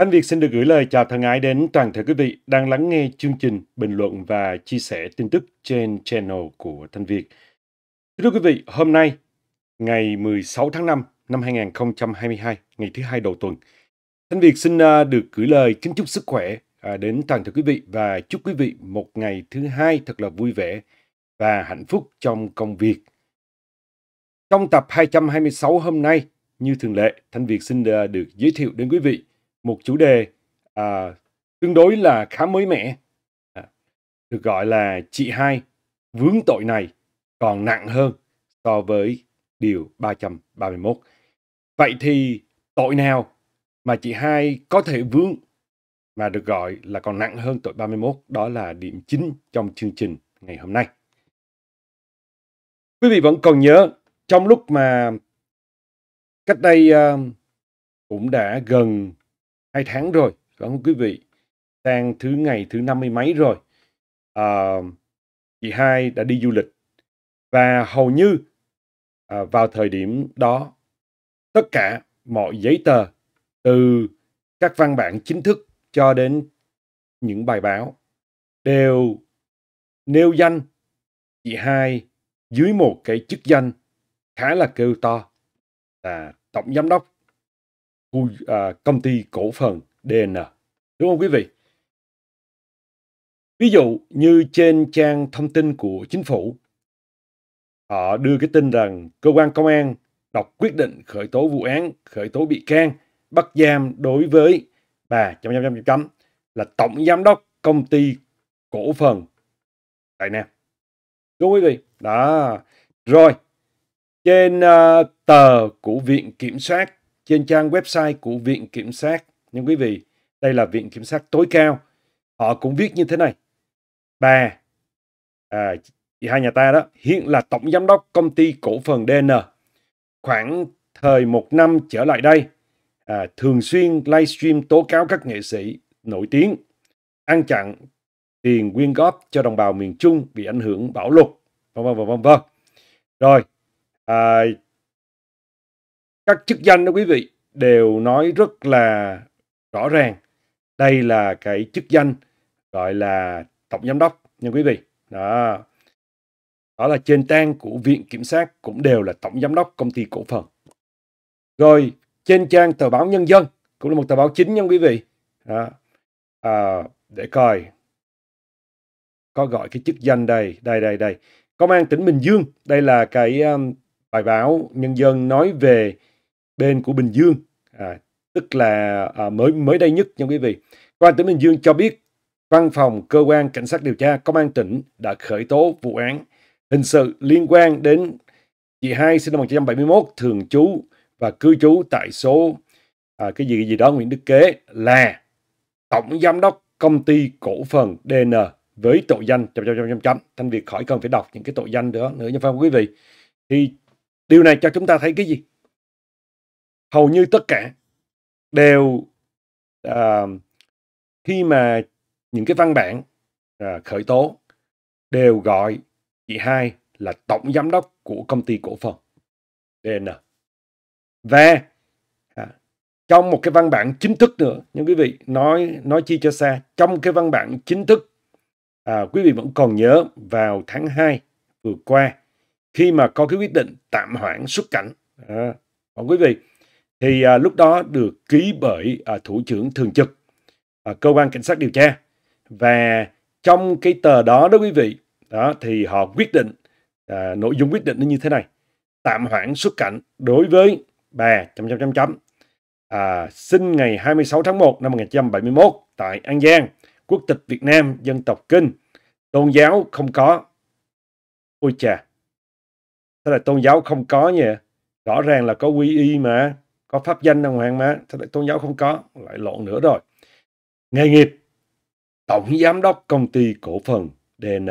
Anh Việt xin được gửi lời chào thân ái đến toàn thể quý vị đang lắng nghe chương trình, bình luận và chia sẻ tin tức trên channel của Thanh Việt. Thưa quý vị, hôm nay ngày 16 tháng 5 năm 2022, ngày thứ hai đầu tuần, Thanh Việt xin à, được gửi lời kính chúc sức khỏe à, đến toàn thể quý vị và chúc quý vị một ngày thứ hai thật là vui vẻ và hạnh phúc trong công việc. Trong tập 226 hôm nay, như thường lệ, Thanh Việt xin à, được giới thiệu đến quý vị một chủ đề à, tương đối là khá mới mẻ à, được gọi là chị hai vướng tội này còn nặng hơn so với điều 331. Vậy thì tội nào mà chị hai có thể vướng mà được gọi là còn nặng hơn tội 31 đó là điểm chính trong chương trình ngày hôm nay. Quý vị vẫn còn nhớ trong lúc mà cách đây uh, cũng đã gần hai tháng rồi phải không quý vị sang thứ ngày thứ năm mươi mấy rồi à, chị hai đã đi du lịch và hầu như à, vào thời điểm đó tất cả mọi giấy tờ từ các văn bản chính thức cho đến những bài báo đều nêu danh chị hai dưới một cái chức danh khá là kêu to là tổng giám đốc khu à, công ty cổ phần DN. Đúng không quý vị? Ví dụ như trên trang thông tin của chính phủ, họ đưa cái tin rằng cơ quan công an đọc quyết định khởi tố vụ án, khởi tố bị can, bắt giam đối với bà chấm chấm chấm là tổng giám đốc công ty cổ phần tại Nam. Đúng quý vị? Đó. Rồi, trên uh, tờ của Viện Kiểm soát trên trang website của Viện Kiểm sát. Nhưng quý vị, đây là Viện Kiểm sát tối cao. Họ cũng viết như thế này. Bà, à, chị hai nhà ta đó, hiện là tổng giám đốc công ty cổ phần DN. Khoảng thời một năm trở lại đây, à, thường xuyên livestream tố cáo các nghệ sĩ nổi tiếng, ăn chặn tiền quyên góp cho đồng bào miền Trung bị ảnh hưởng bão lụt, vân vân vân vân. Rồi, à, các chức danh đó quý vị đều nói rất là rõ ràng đây là cái chức danh gọi là tổng giám đốc nha quý vị đó đó là trên trang của viện kiểm sát cũng đều là tổng giám đốc công ty cổ phần rồi trên trang tờ báo nhân dân cũng là một tờ báo chính nha quý vị đó. À, để coi có gọi cái chức danh đây đây đây đây công an tỉnh bình dương đây là cái um, bài báo nhân dân nói về bên của Bình Dương à, tức là à, mới mới đây nhất nha quý vị công an tỉnh Bình Dương cho biết văn phòng cơ quan cảnh sát điều tra công an tỉnh đã khởi tố vụ án hình sự liên quan đến chị hai sinh năm 1971 thường trú và cư trú tại số à, cái gì gì đó Nguyễn Đức Kế là tổng giám đốc công ty cổ phần DN với tội danh chấm chấm chấm chấm thanh việt khỏi cần phải đọc những cái tội danh nữa nữa nha quý vị thì điều này cho chúng ta thấy cái gì hầu như tất cả đều à, khi mà những cái văn bản à, khởi tố đều gọi chị hai là tổng giám đốc của công ty cổ phần DN và à, trong một cái văn bản chính thức nữa nhưng quý vị nói nói chi cho xa trong cái văn bản chính thức à, quý vị vẫn còn nhớ vào tháng 2 vừa qua khi mà có cái quyết định tạm hoãn xuất cảnh à, còn quý vị thì à, lúc đó được ký bởi à, thủ trưởng thường trực à, cơ quan cảnh sát điều tra và trong cái tờ đó đó quý vị đó thì họ quyết định à, nội dung quyết định nó như thế này tạm hoãn xuất cảnh đối với bà chấm chấm chấm chấm à, sinh ngày 26 tháng 1 năm 1971 tại An Giang quốc tịch Việt Nam dân tộc Kinh tôn giáo không có ôi chà thế là tôn giáo không có nhỉ rõ ràng là có quy y mà có pháp danh đàng hoàng mà sao lại tôn giáo không có lại lộn nữa rồi nghề nghiệp tổng giám đốc công ty cổ phần DN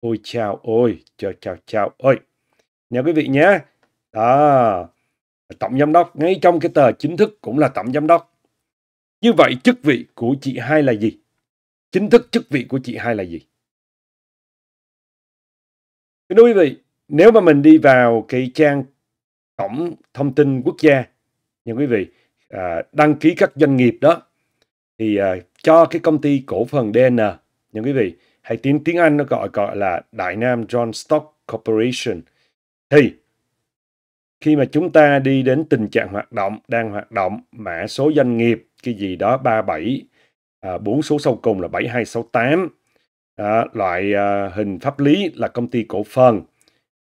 ôi chào ôi chào chào chào ôi nhớ quý vị nhé đó tổng giám đốc ngay trong cái tờ chính thức cũng là tổng giám đốc như vậy chức vị của chị hai là gì chính thức chức vị của chị hai là gì Thưa quý vị, nếu mà mình đi vào cái trang tổng thông tin quốc gia nhưng quý vị à, đăng ký các doanh nghiệp đó thì à, cho cái công ty cổ phần DN nhưng quý vị hay tiếng tiếng Anh nó gọi gọi là Đại Nam John Stock Corporation thì khi mà chúng ta đi đến tình trạng hoạt động đang hoạt động mã số doanh nghiệp cái gì đó 37 à, 4 số sau cùng là 7268 à, loại à, hình pháp lý là công ty cổ phần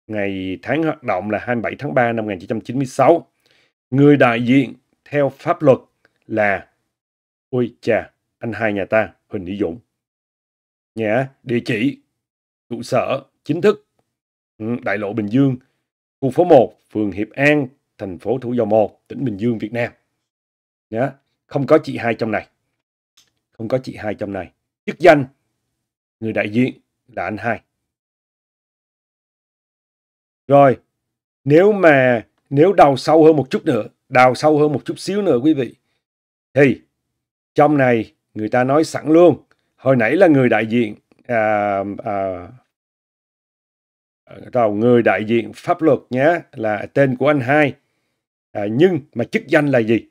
ngày tháng hoạt động là 27 tháng 3 năm 1996 Người đại diện theo pháp luật là Ôi chà, anh hai nhà ta, Huỳnh Hữu Dũng. Nhà, địa chỉ, trụ sở, chính thức, ừ, Đại lộ Bình Dương, khu phố 1, phường Hiệp An, thành phố Thủ Dầu Một, tỉnh Bình Dương, Việt Nam. Nhá, không có chị hai trong này. Không có chị hai trong này. Chức danh, người đại diện là anh hai. Rồi, nếu mà nếu đào sâu hơn một chút nữa, đào sâu hơn một chút xíu nữa quý vị, thì trong này người ta nói sẵn luôn, hồi nãy là người đại diện à, à, à người đại diện pháp luật nhé là tên của anh hai à, nhưng mà chức danh là gì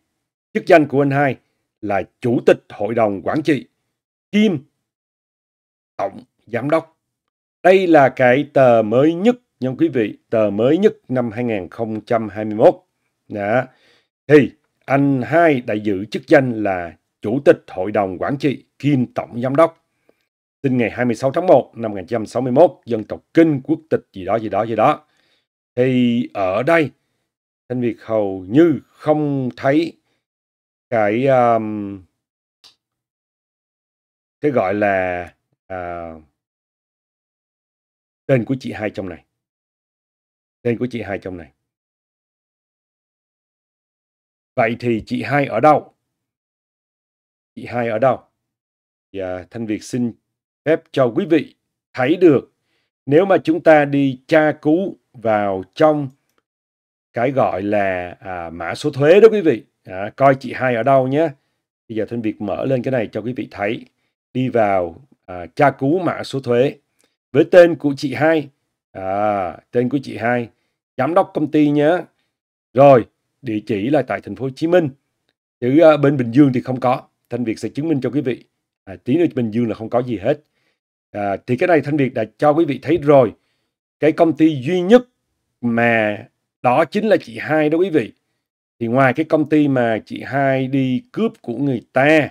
chức danh của anh hai là chủ tịch hội đồng quản trị kim tổng giám đốc đây là cái tờ mới nhất nhưng quý vị, tờ mới nhất năm 2021. Đã. Thì anh hai đã giữ chức danh là Chủ tịch Hội đồng Quản trị kiêm Tổng Giám đốc. Sinh ngày 26 tháng 1 năm 1961, dân tộc Kinh, quốc tịch gì đó, gì đó, gì đó. Thì ở đây, Thanh Việt hầu như không thấy cái um, cái gọi là uh, tên của chị hai trong này tên của chị hai trong này. Vậy thì chị hai ở đâu? Chị hai ở đâu? Và dạ, Thanh Việt xin phép cho quý vị thấy được nếu mà chúng ta đi tra cứu vào trong cái gọi là à, mã số thuế đó quý vị. À, coi chị hai ở đâu nhé. Bây giờ Thanh Việt mở lên cái này cho quý vị thấy. Đi vào à, tra cứu mã số thuế. Với tên của chị hai À, tên của chị hai, giám đốc công ty nhé. Rồi, địa chỉ là tại thành phố Hồ Chí Minh. Chứ uh, à, bên Bình Dương thì không có. Thanh Việt sẽ chứng minh cho quý vị. À, tí nữa Bình Dương là không có gì hết. À, thì cái này Thanh Việt đã cho quý vị thấy rồi. Cái công ty duy nhất mà đó chính là chị hai đó quý vị. Thì ngoài cái công ty mà chị hai đi cướp của người ta,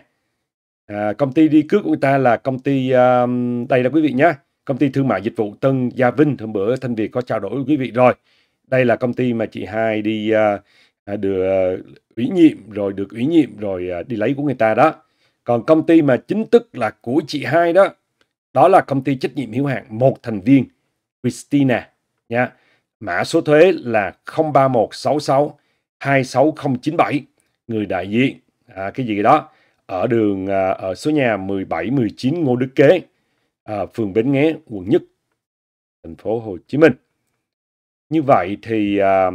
à, công ty đi cướp của người ta là công ty um, đây là quý vị nhé công ty thương mại dịch vụ Tân Gia Vinh hôm bữa Thanh Việt có trao đổi với quý vị rồi. Đây là công ty mà chị Hai đi uh, à, à, được ủy nhiệm rồi được ủy nhiệm rồi uh, đi lấy của người ta đó. Còn công ty mà chính thức là của chị Hai đó, đó là công ty trách nhiệm hữu hạn một thành viên Christina nha. Mã số thuế là 03166 26097 người đại diện à, cái gì đó ở đường à, ở số nhà 1719 Ngô Đức Kế à, phường Bến Nghé, quận Nhất, thành phố Hồ Chí Minh. Như vậy thì à,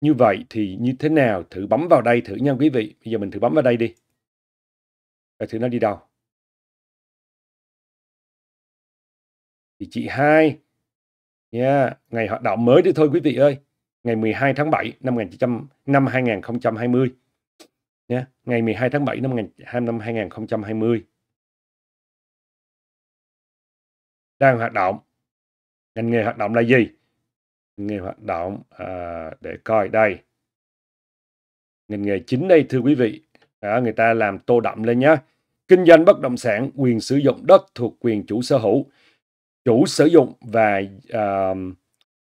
như vậy thì như thế nào? Thử bấm vào đây thử nha quý vị. Bây giờ mình thử bấm vào đây đi. Rồi thử nó đi đâu? Thì chị hai yeah, ngày hoạt động mới đi thôi quý vị ơi. Ngày 12 tháng 7 năm 1900 năm 2020. Yeah, ngày 12 tháng 7 năm năm 2020. đang hoạt động ngành nghề hoạt động là gì ngành nghề hoạt động à, để coi đây ngành nghề chính đây thưa quý vị à, người ta làm tô đậm lên nhé kinh doanh bất động sản quyền sử dụng đất thuộc quyền chủ sở hữu chủ sử dụng và à,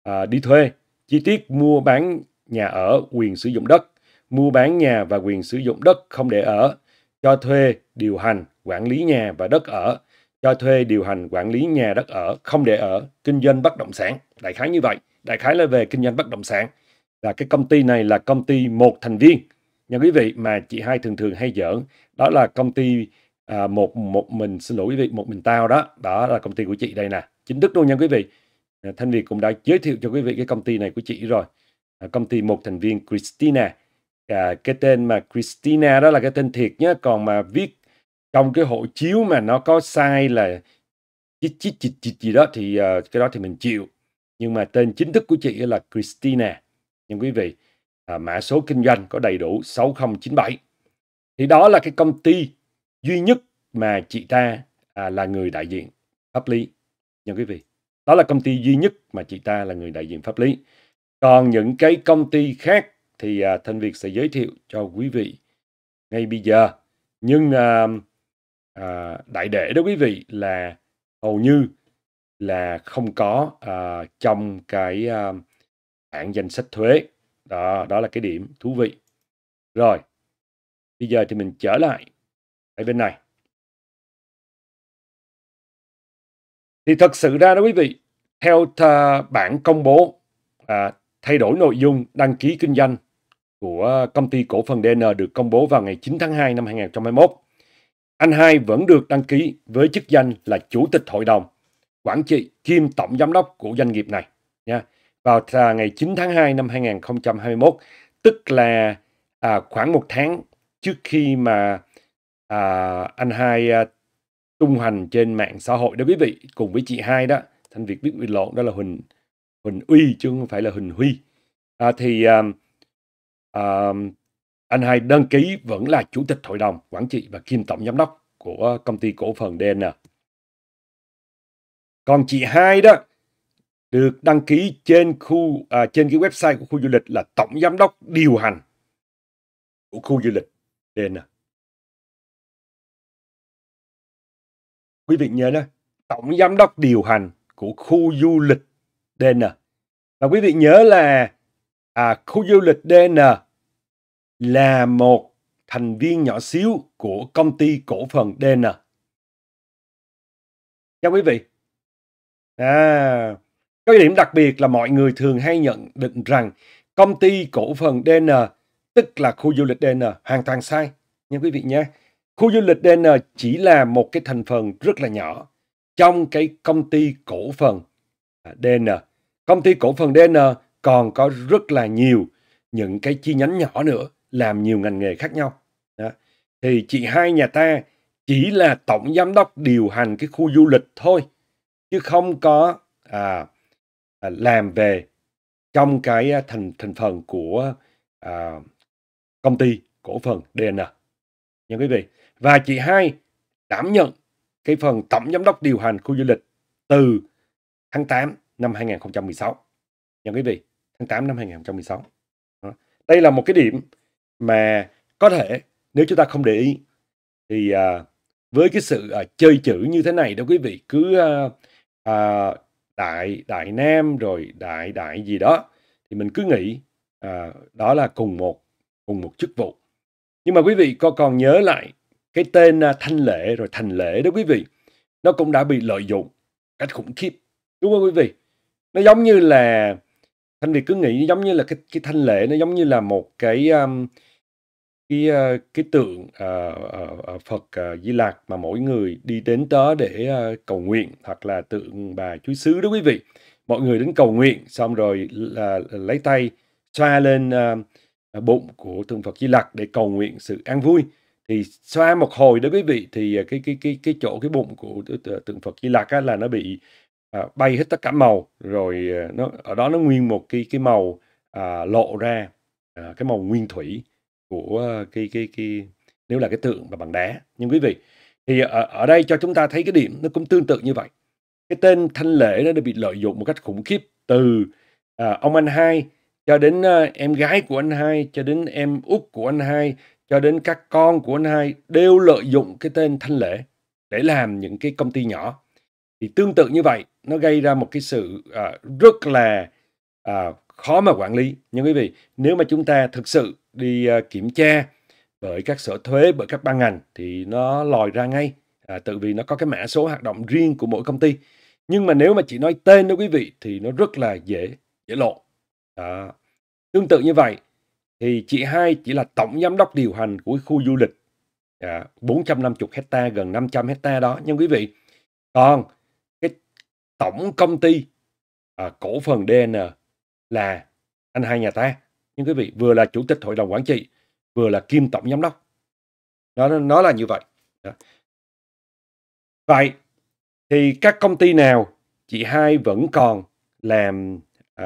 à, đi thuê chi tiết mua bán nhà ở quyền sử dụng đất mua bán nhà và quyền sử dụng đất không để ở cho thuê điều hành quản lý nhà và đất ở cho thuê điều hành quản lý nhà đất ở không để ở kinh doanh bất động sản đại khái như vậy đại khái là về kinh doanh bất động sản là cái công ty này là công ty một thành viên nhà quý vị mà chị hai thường thường hay giỡn đó là công ty à, một một mình xin lỗi quý vị một mình tao đó đó là công ty của chị đây nè chính thức luôn nha quý vị à, thanh việt cũng đã giới thiệu cho quý vị cái công ty này của chị rồi à, công ty một thành viên christina à, cái tên mà christina đó là cái tên thiệt nhé còn mà viết trong cái hộ chiếu mà nó có sai là chít chít chít chít gì đó thì uh, cái đó thì mình chịu nhưng mà tên chính thức của chị là Christina nhưng quý vị uh, mã số kinh doanh có đầy đủ 6097 thì đó là cái công ty duy nhất mà chị ta uh, là người đại diện pháp lý nha quý vị đó là công ty duy nhất mà chị ta là người đại diện pháp lý còn những cái công ty khác thì uh, Thanh Việt sẽ giới thiệu cho quý vị ngay bây giờ nhưng uh, à, đại để đó quý vị là hầu như là không có à, trong cái à, bản danh sách thuế đó đó là cái điểm thú vị rồi bây giờ thì mình trở lại ở bên này thì thật sự ra đó quý vị theo bản công bố à, thay đổi nội dung đăng ký kinh doanh của công ty cổ phần DN được công bố vào ngày 9 tháng 2 năm 2021 anh hai vẫn được đăng ký với chức danh là Chủ tịch Hội đồng Quản trị kiêm Tổng Giám đốc của doanh nghiệp này. Nha. Vào ngày 9 tháng 2 năm 2021, tức là à, khoảng một tháng trước khi mà à, anh hai à, tung hành trên mạng xã hội đó quý vị cùng với chị hai đó thanh việt biết bị lộn đó là huỳnh huỳnh uy chứ không phải là huỳnh huy à, thì à, à, anh hai đăng ký vẫn là chủ tịch hội đồng quản trị và kiêm tổng giám đốc của công ty cổ phần DN. Còn chị hai đó được đăng ký trên khu à, trên cái website của khu du lịch là tổng giám đốc điều hành của khu du lịch DN. Quý vị nhớ đó, tổng giám đốc điều hành của khu du lịch DN. Và quý vị nhớ là à, khu du lịch DN là một thành viên nhỏ xíu của công ty cổ phần DN. Nha quý vị. À, cái điểm đặc biệt là mọi người thường hay nhận định rằng công ty cổ phần DN tức là khu du lịch DN hoàn toàn sai nha quý vị nhé. Khu du lịch DN chỉ là một cái thành phần rất là nhỏ trong cái công ty cổ phần à, DN. Công ty cổ phần DN còn có rất là nhiều những cái chi nhánh nhỏ nữa làm nhiều ngành nghề khác nhau đó. thì chị hai nhà ta chỉ là tổng giám đốc điều hành cái khu du lịch thôi chứ không có à, à làm về trong cái à, thành thành phần của à, công ty cổ phần DN nha quý vị và chị hai đảm nhận cái phần tổng giám đốc điều hành khu du lịch từ tháng 8 năm 2016 nha quý vị tháng 8 năm 2016 đó. đây là một cái điểm mà có thể nếu chúng ta không để ý thì à, với cái sự à, chơi chữ như thế này đó quý vị cứ à, à, đại đại nam rồi đại đại gì đó thì mình cứ nghĩ à, đó là cùng một cùng một chức vụ nhưng mà quý vị có còn nhớ lại cái tên à, thanh lễ rồi thành lễ đó quý vị nó cũng đã bị lợi dụng cách khủng khiếp đúng không quý vị nó giống như là thanh việt cứ nghĩ giống như là cái cái thanh lễ nó giống như là một cái um, cái ờ, cái tượng, ờ, ờ, Phật, Di Lặc mà mỗi người đi đến đó để, cầu nguyện, hoặc là tượng Bà Chúa Xứ đó quý vị. Mọi người đến cầu nguyện, xong rồi là lấy tay xoa lên, bụng của tượng Phật Di Lặc để cầu nguyện sự an vui. Thì xoa một hồi đó quý vị, thì, cái cái cái cái chỗ cái bụng của tượng Phật Di Lặc á là nó bị, bay hết tất cả màu, rồi, nó ở đó nó nguyên một cái cái màu, à, lộ ra, à, cái màu nguyên thủy của ờ, cái cái cái nếu là cái tượng và bằng đá nhưng quý vị thì ở, ở đây cho chúng ta thấy cái điểm nó cũng tương tự như vậy cái tên thanh lễ nó đã bị lợi dụng một cách khủng khiếp từ à, ông anh hai cho đến à, em gái của anh hai cho đến em út của anh hai cho đến các con của anh hai đều lợi dụng cái tên thanh lễ để làm những cái công ty nhỏ thì tương tự như vậy nó gây ra một cái sự à, rất là à, khó mà quản lý. Nhưng quý vị, nếu mà chúng ta thực sự đi à, kiểm tra bởi các sở thuế, bởi các ban ngành thì nó lòi ra ngay. À, tự vì nó có cái mã số hoạt động riêng của mỗi công ty. Nhưng mà nếu mà chỉ nói tên đó quý vị thì nó rất là dễ dễ lộ. À, tương tự như vậy thì chị hai chỉ là tổng giám đốc điều hành của khu du lịch à, 450 hecta gần 500 hecta đó nhưng quý vị còn cái tổng công ty à, cổ phần DN là anh hai nhà ta nhưng quý vị vừa là chủ tịch hội đồng quản trị vừa là kim tổng giám đốc nó nó là như vậy đó. vậy thì các công ty nào chị hai vẫn còn làm uh,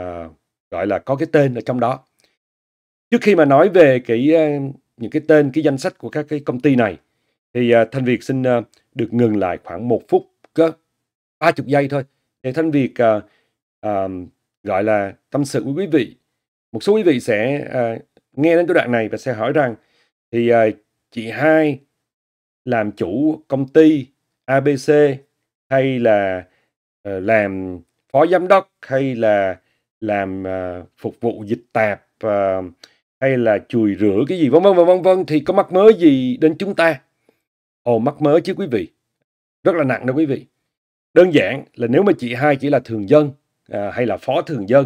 gọi là có cái tên ở trong đó trước khi mà nói về cái uh, những cái tên cái danh sách của các cái công ty này thì uh, thanh việt xin uh, được ngừng lại khoảng một phút cơ ba chục giây thôi để thanh việt uh, uh, gọi là tâm sự của quý vị một số quý vị sẽ à, nghe đến cái đoạn này và sẽ hỏi rằng thì à, chị hai làm chủ công ty abc hay là à, làm phó giám đốc hay là làm à, phục vụ dịch tạp à, hay là chùi rửa cái gì vân vân vân vân thì có mắc mớ gì đến chúng ta ồ mắc mớ chứ quý vị rất là nặng đó quý vị đơn giản là nếu mà chị hai chỉ là thường dân à, hay là phó thường dân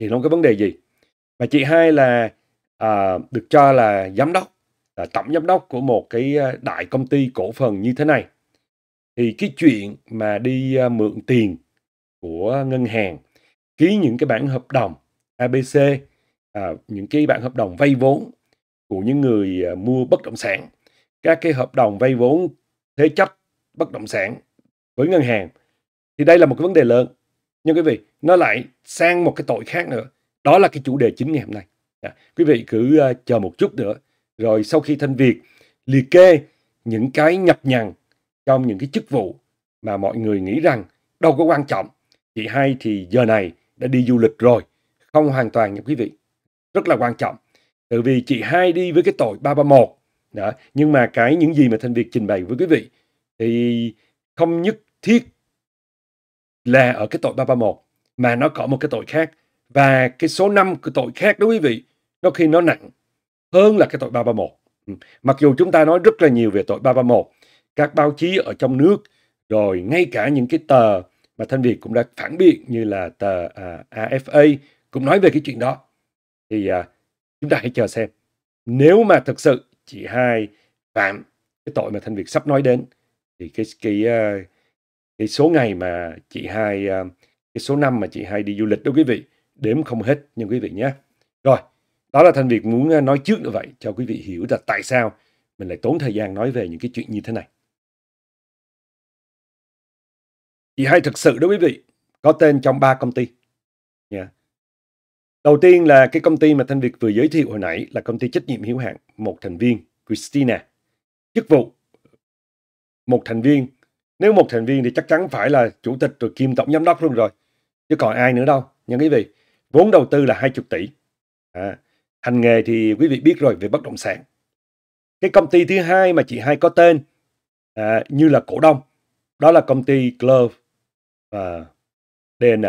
thì nó có vấn đề gì và chị hai là à, được cho là giám đốc là tổng giám đốc của một cái ờ, đại công ty cổ phần như thế này thì cái chuyện mà đi mượn tiền của ngân hàng ký những cái bản hợp đồng abc à, những cái bản hợp đồng vay vốn của những người mua bất động sản các cái hợp đồng vay vốn thế chấp bất động sản với ngân hàng thì đây là một cái vấn đề lớn nhưng quý vị nó lại sang một cái tội khác nữa đó là cái chủ đề chính ngày hôm nay à, quý vị cứ uh, chờ một chút nữa rồi sau khi thanh việt liệt kê những cái nhập nhằn trong những cái chức vụ mà mọi người nghĩ rằng đâu có quan trọng chị hai thì giờ này đã đi du lịch rồi không hoàn toàn nha quý vị rất là quan trọng tự vì chị hai đi với cái tội 331 đó nhưng mà cái những gì mà thanh việt trình bày với quý vị thì không nhất thiết là ở cái tội 331 mà nó có một cái tội khác và cái số 5 cái tội khác đó quý vị đôi khi nó nặng hơn là cái tội 331. Ừ. Mặc dù chúng ta nói rất là nhiều về tội 331, các báo chí ở trong nước rồi ngay cả những cái tờ mà Thanh Việt cũng đã phản biện như là tờ à, AFA cũng nói về cái chuyện đó. Thì à, chúng ta hãy chờ xem. Nếu mà thực sự chị hai phạm cái tội mà Thanh Việt sắp nói đến thì cái cái uh, cái số ngày mà chị hai à, cái số năm mà chị hai đi du lịch đó quý vị đếm không hết nhưng quý vị nhé rồi đó là thành việc muốn à, nói trước như vậy cho quý vị hiểu là tại sao mình lại tốn thời gian nói về những cái chuyện như thế này chị hai thực sự đó quý vị có tên trong ba công ty nha đầu tiên là cái công ty mà thanh việt vừa giới thiệu hồi nãy là công ty trách nhiệm hữu hạn một thành viên christina chức vụ một thành viên nếu một thành viên thì chắc chắn phải là chủ tịch rồi kiêm tổng giám đốc luôn rồi. Chứ còn ai nữa đâu, nhưng quý vị. Vốn đầu tư là 20 tỷ. À, hành nghề thì quý vị biết rồi về bất động sản. Cái công ty thứ hai mà chị hai có tên à, như là cổ đông, đó là công ty Glove và DN.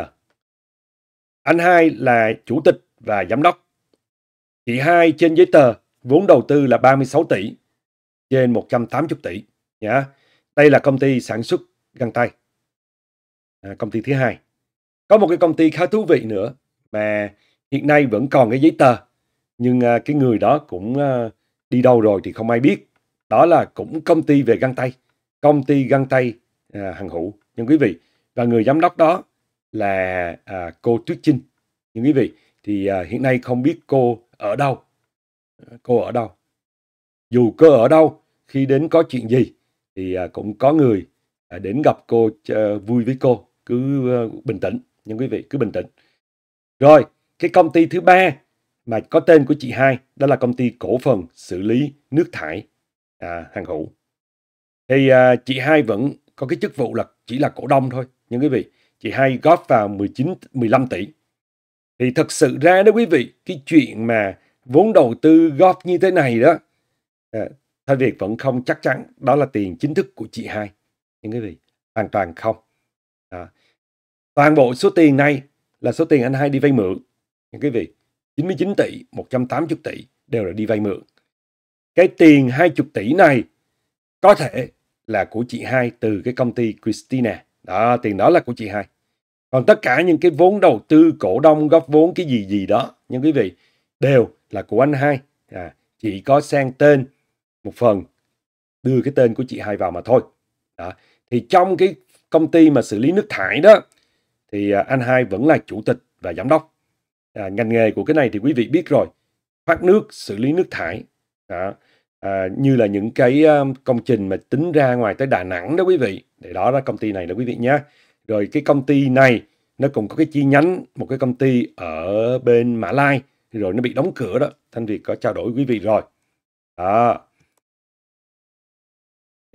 Anh hai là chủ tịch và giám đốc. Chị hai trên giấy tờ vốn đầu tư là 36 tỷ trên 180 tỷ. Nhá. Đây là công ty sản xuất găng tay. À, công ty thứ hai. Có một cái công ty khá thú vị nữa mà hiện nay vẫn còn cái giấy tờ nhưng à, cái người đó cũng à, đi đâu rồi thì không ai biết. Đó là cũng công ty về găng tay, công ty găng tay à, Hằng Hữu. Nhưng quý vị và người giám đốc đó là à, cô Tuyết Trinh. Nhưng quý vị thì à, hiện nay không biết cô ở đâu, cô ở đâu. Dù cô ở đâu khi đến có chuyện gì thì à, cũng có người à, đến gặp cô ờ, vui với cô cứ ờ, bình tĩnh nhưng quý vị cứ bình tĩnh rồi cái công ty thứ ba mà có tên của chị hai đó là công ty cổ phần xử lý nước thải à, hàng hữu thì à, chị hai vẫn có cái chức vụ là chỉ là cổ đông thôi nhưng quý vị chị hai góp vào 19 15 tỷ thì thật sự ra đó quý vị cái chuyện mà vốn đầu tư góp như thế này đó à, Thanh Việt vẫn không chắc chắn đó là tiền chính thức của chị hai. Những cái gì hoàn toàn không. À. Toàn bộ số tiền này là số tiền anh hai đi vay mượn. Những quý vị, 99 tỷ, 180 tỷ đều là đi vay mượn. Cái tiền 20 tỷ này có thể là của chị hai từ cái công ty Christina. Đó, tiền đó là của chị hai. Còn tất cả những cái vốn đầu tư, cổ đông, góp vốn, cái gì gì đó, những quý vị, đều là của anh hai. À, chỉ có sang tên một phần đưa cái tên của chị hai vào mà thôi đó. thì trong cái công ty mà xử lý nước thải đó thì à, anh hai vẫn là chủ tịch và giám đốc à, ngành nghề của cái này thì quý vị biết rồi thoát nước xử lý nước thải đó. À, như là những cái à, công trình mà tính ra ngoài tới Đà Nẵng đó quý vị để đó là công ty này đó quý vị nhé rồi cái công ty này nó cũng có cái chi nhánh một cái công ty ở bên Mã Lai rồi nó bị đóng cửa đó Thanh Việt có trao đổi quý vị rồi đó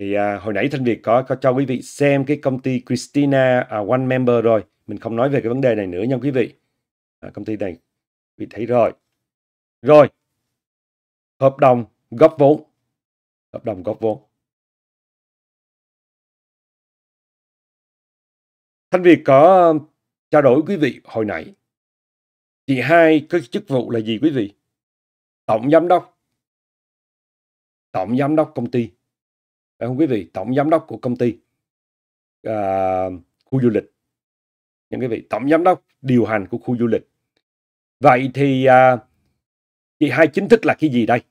thì à, hồi nãy thanh việt có có cho quý vị xem cái công ty Christina à, One Member rồi mình không nói về cái vấn đề này nữa nha quý vị à, công ty này quý vị thấy rồi rồi hợp đồng góp vốn hợp đồng góp vốn thanh việt có um, trao đổi quý vị hồi nãy chị hai cái chức vụ là gì quý vị tổng giám đốc tổng giám đốc công ty phải ờ, không quý vị tổng giám đốc của công ty uh, khu du lịch những quý vị tổng giám đốc điều hành của khu du lịch vậy thì uh, thì hai chính thức là cái gì đây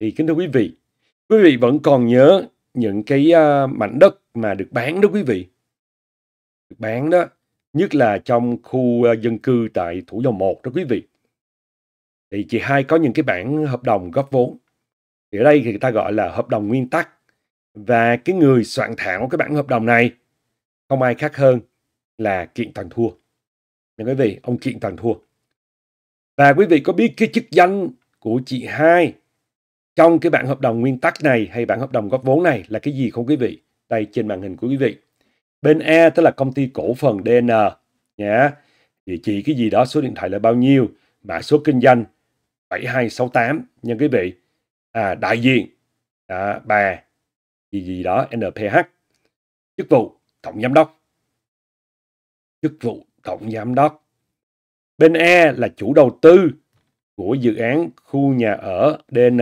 thì kính thưa quý vị quý vị vẫn còn nhớ những cái uh, mảnh đất mà được bán đó quý vị được bán đó nhất là trong khu uh, dân cư tại thủ dầu một đó quý vị thì chị hai có những cái bản hợp đồng góp vốn thì ở đây thì người ta gọi là hợp đồng nguyên tắc và cái người soạn thảo cái bản hợp đồng này không ai khác hơn là Kiện Toàn Thua. Nha quý vị, ông Kiện Toàn Thua. Và quý vị có biết cái chức danh của chị hai trong cái bản hợp đồng nguyên tắc này hay bản hợp đồng góp vốn này là cái gì không quý vị? Đây trên màn hình của quý vị. Bên E tức là công ty cổ phần DN nhá. Địa chỉ cái gì đó, số điện thoại là bao nhiêu, mã số kinh doanh 7268 Nhân quý vị. À, đại diện à, bà gì gì đó NPH chức vụ tổng giám đốc chức vụ tổng giám đốc bên E là chủ đầu tư của dự án khu nhà ở DN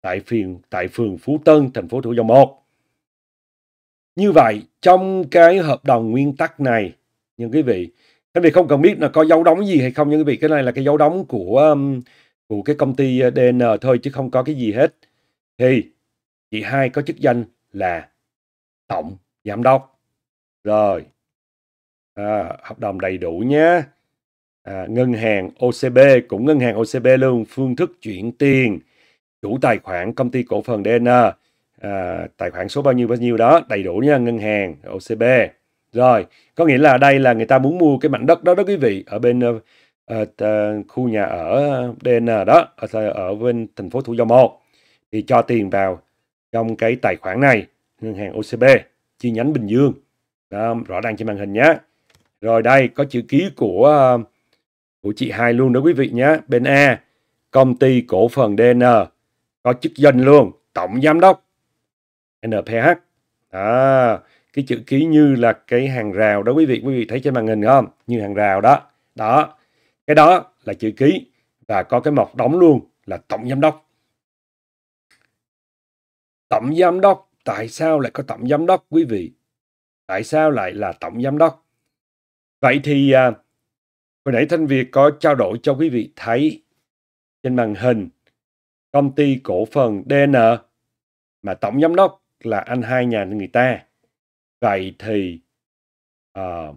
tại phiền tại phường Phú Tân thành phố Thủ Dầu Một như vậy trong cái hợp đồng nguyên tắc này những quý vị các vị không cần biết là có dấu đóng gì hay không những quý vị cái này là cái dấu đóng của của cái công ty ờ, DN thôi chứ không có cái gì hết thì Chị hai có chức danh là tổng giám đốc. Rồi. À, hợp đồng đầy đủ nhé. À, ngân hàng OCB cũng ngân hàng OCB luôn, phương thức chuyển tiền, chủ tài khoản công ty cổ phần DN, à, tài khoản số bao nhiêu bao nhiêu đó, đầy đủ nha, ngân hàng OCB. Rồi, có nghĩa là đây là người ta muốn mua cái mảnh đất đó đó quý vị, ở bên uh, uh, khu nhà ở DN đó, ở, ở bên thành phố Thủ Dầu Một. Thì cho tiền vào trong cái tài khoản này ngân hàng OCB chi nhánh Bình Dương đó, rõ ràng trên màn hình nhé rồi đây có chữ ký của ờ, của chị hai luôn đó quý vị nhé bên A công ty cổ phần DN có chức danh luôn tổng giám đốc NPH đó cái chữ ký như là cái hàng rào đó quý vị quý vị thấy trên màn hình không như hàng rào đó đó cái đó là chữ ký và có cái mộc đóng luôn là tổng giám đốc tổng giám đốc tại sao lại có tổng giám đốc quý vị tại sao lại là tổng giám đốc vậy thì à, hồi nãy thanh việt có trao đổi cho quý vị thấy trên màn hình công ty cổ phần dn mà tổng giám đốc là anh hai nhà người ta vậy thì à,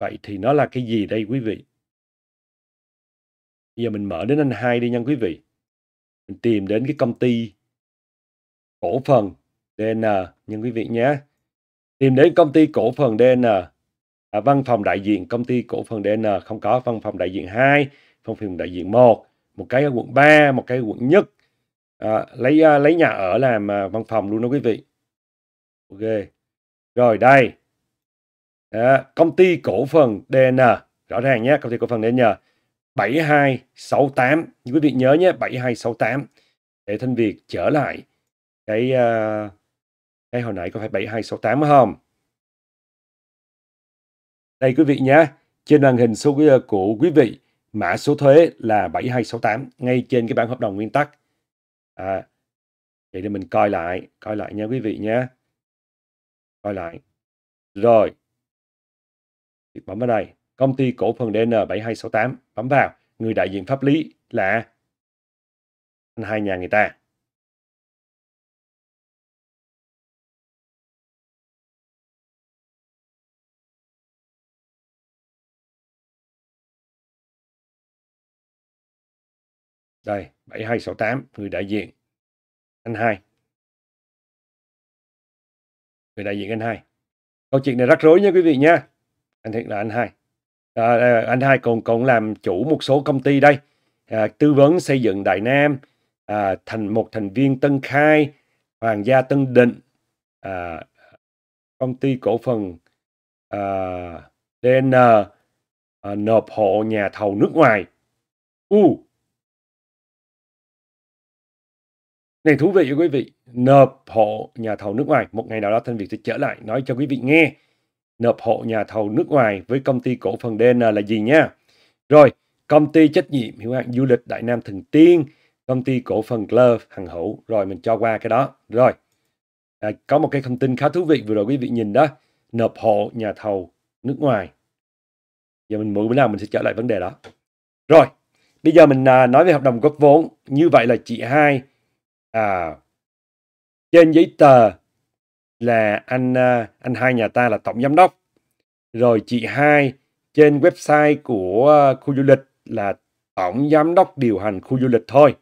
vậy thì nó là cái gì đây quý vị bây giờ mình mở đến anh hai đi nha quý vị mình tìm đến cái công ty cổ phần DN nhưng quý vị nhé tìm đến công ty cổ phần DN à, văn phòng đại diện công ty cổ phần DN không có văn phòng đại diện 2 văn phòng đại diện 1 một cái ở quận 3 một cái ở quận nhất à, lấy à, lấy nhà ở làm à, văn phòng luôn đó quý vị ok rồi đây à, công ty cổ phần DN rõ ràng nhé công ty cổ phần DN 7268 như quý vị nhớ nhé 7268 để thanh Việt trở lại cái ờ, cái hồi nãy có phải 7268 không đây quý vị nhé trên màn hình số của quý vị mã số thuế là 7268 ngay trên cái bản hợp đồng nguyên tắc à, vậy để mình coi lại coi lại nha quý vị nhé coi lại rồi bấm vào đây công ty cổ phần DN7268, bấm vào, người đại diện pháp lý là anh hai nhà người ta. Đây, 7268, người đại diện. Anh hai. Người đại diện anh hai. Câu chuyện này rắc rối nha quý vị nha. Anh thiệt là anh hai à, anh hai còn còn làm chủ một số công ty đây à, tư vấn xây dựng Đại Nam à, thành một thành viên Tân Khai Hoàng gia Tân Định à, công ty cổ phần à, DN à, nộp hộ nhà thầu nước ngoài u này thú vị cho quý vị nộp hộ nhà thầu nước ngoài một ngày nào đó thanh việt sẽ trở lại nói cho quý vị nghe nộp hộ nhà thầu nước ngoài với công ty cổ phần DN là gì nha. Rồi, công ty trách nhiệm hữu hạn du lịch Đại Nam Thần Tiên, công ty cổ phần Glove Hằng Hữu. Rồi mình cho qua cái đó. Rồi, à, có một cái thông tin khá thú vị vừa rồi quý vị nhìn đó. Nộp hộ nhà thầu nước ngoài. Giờ mình mỗi bữa nào mình sẽ trở lại vấn đề đó. Rồi, bây giờ mình à, nói về hợp đồng góp vốn. Như vậy là chị hai à, trên giấy tờ là anh à, anh hai nhà ta là tổng giám đốc rồi chị hai trên website của à, khu du lịch là tổng giám đốc điều hành khu du lịch thôi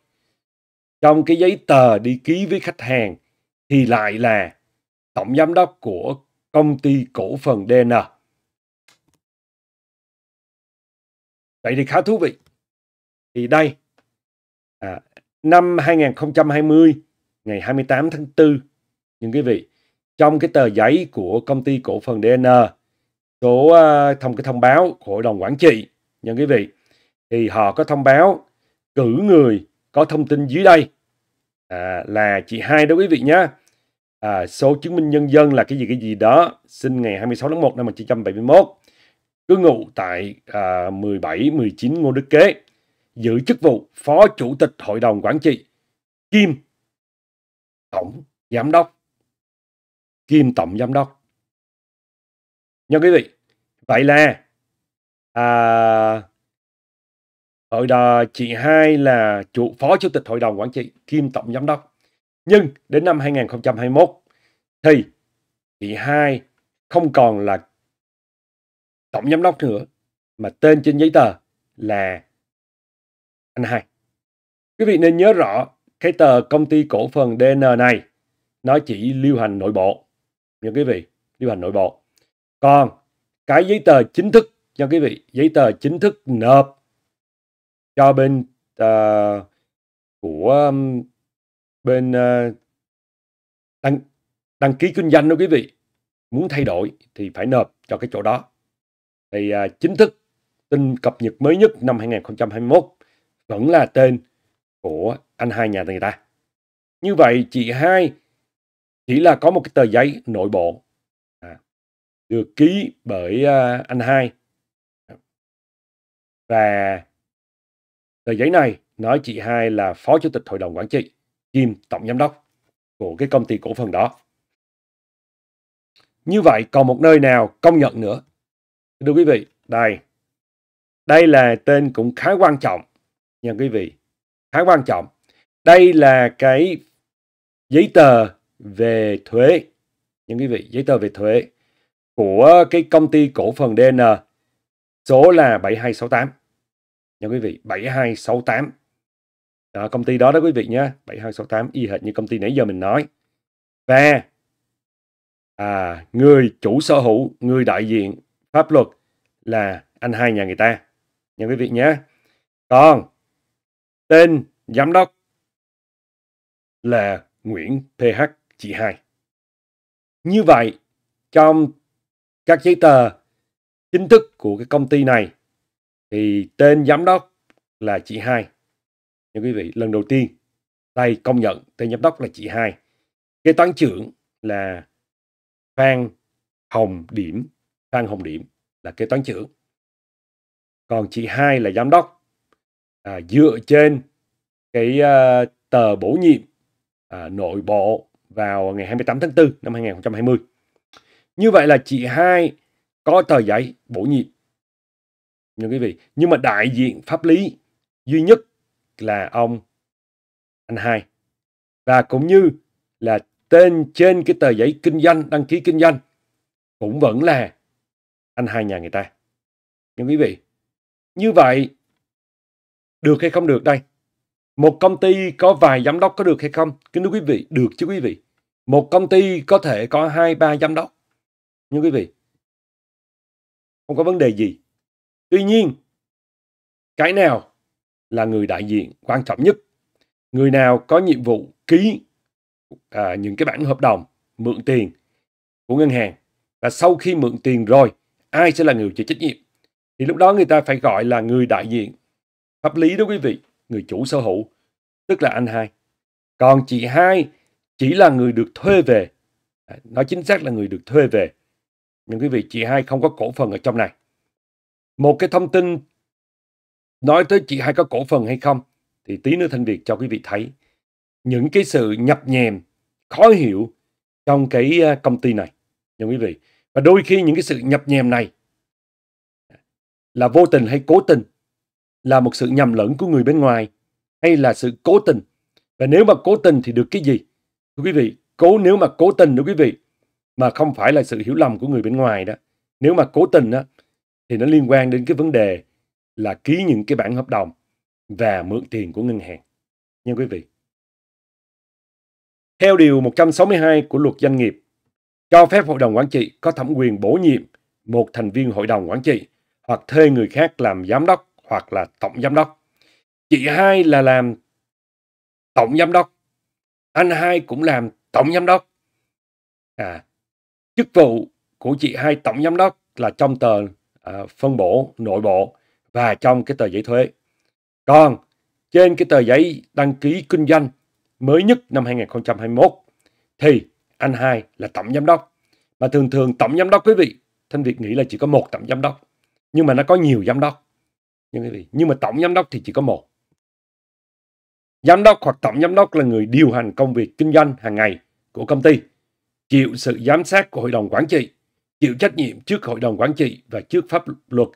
trong cái giấy tờ đi ký với khách hàng thì lại là tổng giám đốc của công ty cổ phần DN vậy thì khá thú vị thì đây à, năm 2020 ngày 28 tháng 4 những cái vị trong cái tờ giấy của công ty cổ phần DN số uh, thông cái thông báo của hội đồng quản trị nhân quý vị thì họ có thông báo cử người có thông tin dưới đây à, là chị hai đó quý vị nhé à, số chứng minh nhân dân là cái gì cái gì đó sinh ngày 26 tháng 1 năm 1971 cư ngụ tại à, 17 19 Ngô Đức Kế giữ chức vụ phó chủ tịch hội đồng quản trị kim tổng giám đốc kiêm tổng giám đốc. Nhưng quý vị, vậy là à, hội đà, chị hai là chủ phó chủ tịch hội đồng quản trị kiêm tổng giám đốc. Nhưng đến năm 2021 thì chị hai không còn là tổng giám đốc nữa mà tên trên giấy tờ là anh hai. Quý vị nên nhớ rõ cái tờ công ty cổ phần DN này nó chỉ lưu hành nội bộ nha quý vị lưu hành nội bộ còn cái giấy tờ chính thức nha quý vị giấy tờ chính thức nộp cho bên uh, của bên uh, đăng đăng ký kinh doanh đó quý vị muốn thay đổi thì phải nộp cho cái chỗ đó thì uh, chính thức tin cập nhật mới nhất năm 2021 vẫn là tên của anh hai nhà người ta như vậy chị hai chỉ là có một cái tờ giấy nội bộ à, được ký bởi uh, anh hai và tờ giấy này nói chị hai là phó chủ tịch hội đồng quản trị kim tổng giám đốc của cái công ty cổ phần đó như vậy còn một nơi nào công nhận nữa thưa quý vị đây đây là tên cũng khá quan trọng nha quý vị khá quan trọng đây là cái giấy tờ về thuế, những quý vị, giấy tờ về thuế của cái công ty cổ phần DN số là 7268. những quý vị, 7268. Đó, công ty đó đó quý vị nhé, 7268 y hệt như công ty nãy giờ mình nói. Và à, người chủ sở hữu, người đại diện pháp luật là anh hai nhà người ta. những quý vị nhé. Còn tên giám đốc là Nguyễn PH chị hai. Như vậy, trong các giấy tờ chính thức của cái công ty này thì tên giám đốc là chị hai. Như quý vị, lần đầu tiên đây công nhận tên giám đốc là chị hai. Kế toán trưởng là Phan Hồng Điểm. Phan Hồng Điểm là kế toán trưởng. Còn chị hai là giám đốc. À, dựa trên cái uh, tờ bổ nhiệm à, nội bộ vào ngày 28 tháng 4 năm 2020. Như vậy là chị hai có tờ giấy bổ nhiệm. Nhưng quý vị, nhưng mà đại diện pháp lý duy nhất là ông anh hai và cũng như là tên trên cái tờ giấy kinh doanh đăng ký kinh doanh cũng vẫn là anh hai nhà người ta. Nhưng quý vị, như vậy được hay không được đây? một công ty có vài giám đốc có được hay không kính thưa quý vị được chứ quý vị một công ty có thể có hai ba giám đốc nhưng quý vị không có vấn đề gì tuy nhiên cái nào là người đại diện quan trọng nhất người nào có nhiệm vụ ký à, những cái bản hợp đồng mượn tiền của ngân hàng và sau khi mượn tiền rồi ai sẽ là người chịu trách nhiệm thì lúc đó người ta phải gọi là người đại diện pháp lý đó quý vị người chủ sở hữu, tức là anh hai. Còn chị hai chỉ là người được thuê về. Nói chính xác là người được thuê về. Nhưng quý vị, chị hai không có cổ phần ở trong này. Một cái thông tin nói tới chị hai có cổ phần hay không thì tí nữa Thanh Việt cho quý vị thấy những cái sự nhập nhèm, khó hiểu trong cái à, công ty này. nhưng quý vị. Và đôi khi những cái sự nhập nhèm này là vô tình hay cố tình là một sự nhầm lẫn của người bên ngoài hay là sự cố tình. Và nếu mà cố tình thì được cái gì? Thưa quý vị, cố nếu mà cố tình thưa quý vị mà không phải là sự hiểu lầm của người bên ngoài đó. Nếu mà cố tình đó, thì nó liên quan đến cái vấn đề là ký những cái bản hợp đồng và mượn tiền của ngân hàng. Nha quý vị. Theo điều 162 của luật doanh nghiệp, cho phép hội đồng quản trị có thẩm quyền bổ nhiệm một thành viên hội đồng quản trị hoặc thuê người khác làm giám đốc hoặc là tổng giám đốc. Chị hai là làm tổng giám đốc. Anh hai cũng làm tổng giám đốc. À, chức vụ của chị hai tổng giám đốc là trong tờ à, phân bổ nội bộ và trong cái tờ giấy thuế. Còn trên cái tờ giấy đăng ký kinh doanh mới nhất năm 2021 thì anh hai là tổng giám đốc. Mà thường thường tổng giám đốc quý vị, Thanh Việt nghĩ là chỉ có một tổng giám đốc. Nhưng mà nó có nhiều giám đốc như nhưng mà tổng giám đốc thì chỉ có một giám đốc hoặc tổng giám đốc là người điều hành công việc kinh doanh hàng ngày của công ty chịu sự giám sát của hội đồng quản trị chịu trách nhiệm trước hội đồng quản trị và trước pháp luật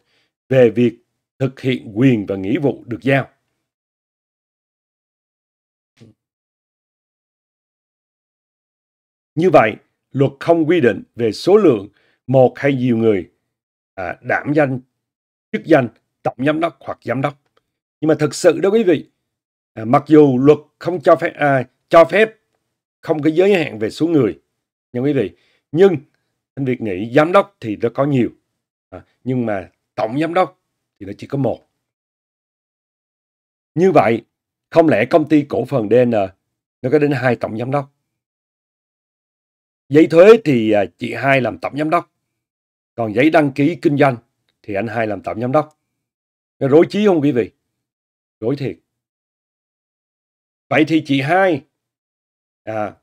về việc thực hiện quyền và nghĩa vụ được giao như vậy luật không quy định về số lượng một hay nhiều người à, đảm danh chức danh tổng giám đốc hoặc giám đốc nhưng mà thực sự đó quý vị à, mặc dù luật không cho phép à, cho phép không có giới hạn về số người nhưng quý vị nhưng anh việt nghĩ giám đốc thì nó có nhiều à, nhưng mà tổng giám đốc thì nó chỉ có một như vậy không lẽ công ty cổ phần dn nó có đến hai tổng giám đốc giấy thuế thì à, chị hai làm tổng giám đốc còn giấy đăng ký kinh doanh thì anh hai làm tổng giám đốc Rối trí không quý vị? Rối thiệt. Vậy thì chị hai, à,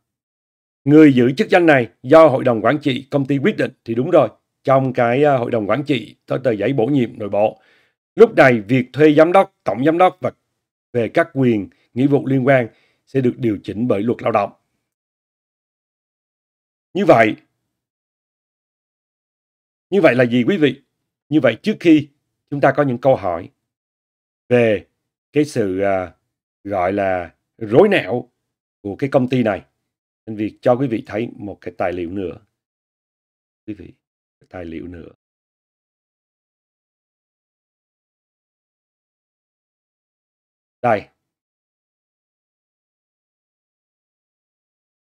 người giữ chức danh này do hội đồng quản trị công ty quyết định thì đúng rồi. Trong cái à, hội đồng quản trị có tờ giấy bổ nhiệm nội bộ. Lúc này việc thuê giám đốc, tổng giám đốc và về các quyền, nghĩa vụ liên quan sẽ được điều chỉnh bởi luật lao động. Như vậy, như vậy là gì quý vị? Như vậy trước khi chúng ta có những câu hỏi về cái sự uh, gọi là rối não của cái công ty này nên việc cho quý vị thấy một cái tài liệu nữa quý vị tài liệu nữa đây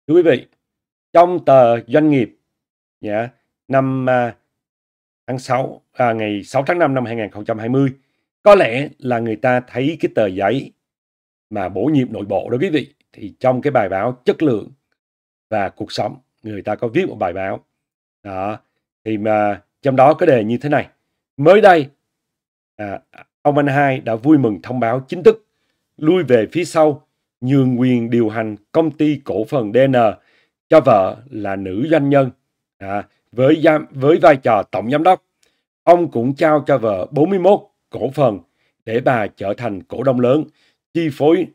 thưa quý vị trong tờ doanh nghiệp yeah, năm uh, tháng 6 à, ngày 6 tháng 5 năm 2020 có lẽ là người ta thấy cái tờ giấy mà bổ nhiệm nội bộ đó quý vị thì trong cái bài báo chất lượng và cuộc sống người ta có viết một bài báo đó thì mà trong đó có đề như thế này mới đây à, ông anh hai đã vui mừng thông báo chính thức lui về phía sau nhường quyền điều hành công ty cổ phần DN cho vợ là nữ doanh nhân à, với giam, với vai trò tổng giám đốc. Ông cũng trao cho vợ 41 cổ phần để bà trở thành cổ đông lớn, chi phối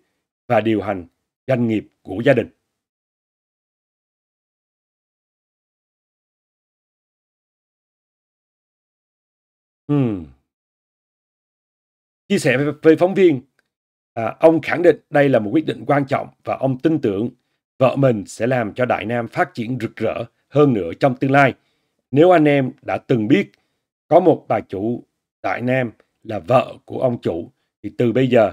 và điều hành doanh nghiệp của gia đình. Hmm. Chia sẻ với phóng viên, à, ông khẳng định đây là một quyết định quan trọng và ông tin tưởng vợ mình sẽ làm cho Đại Nam phát triển rực rỡ hơn nữa trong tương lai. Nếu anh em đã từng biết có một bà chủ tại Nam là vợ của ông chủ thì từ bây giờ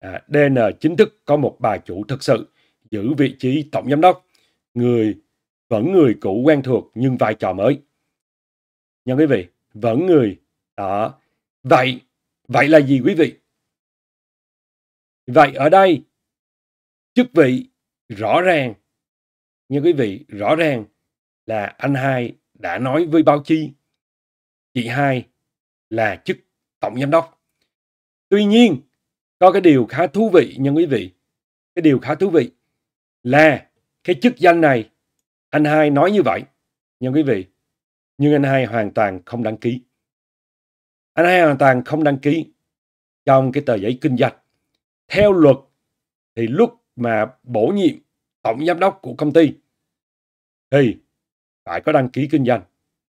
à, DN chính thức có một bà chủ thực sự giữ vị trí tổng giám đốc, người vẫn người cũ quen thuộc nhưng vai trò mới. nhân quý vị, vẫn người đó. Vậy, vậy là gì quý vị? Vậy ở đây chức vị rõ ràng như quý vị rõ ràng là anh hai đã nói với báo chí chị hai là chức tổng giám đốc tuy nhiên có cái điều khá thú vị nha quý vị cái điều khá thú vị là cái chức danh này anh hai nói như vậy nha quý vị nhưng anh hai hoàn toàn không đăng ký anh hai hoàn toàn không đăng ký trong cái tờ giấy kinh doanh theo luật thì lúc mà bổ nhiệm tổng giám đốc của công ty thì phải có đăng ký kinh doanh,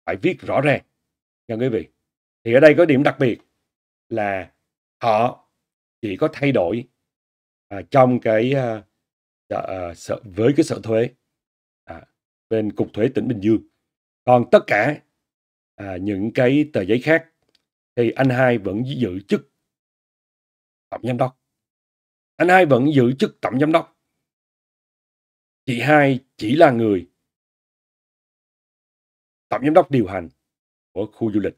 phải viết rõ ràng nha quý vị. Thì ở đây có điểm đặc biệt là họ chỉ có thay đổi à, trong cái à, à, sở, với cái sở thuế à, bên cục thuế tỉnh Bình Dương. Còn tất cả à, những cái tờ giấy khác thì anh hai vẫn giữ chức tổng giám đốc. Anh hai vẫn giữ chức tổng giám đốc. Chị hai chỉ là người tổng giám đốc điều hành của khu du lịch.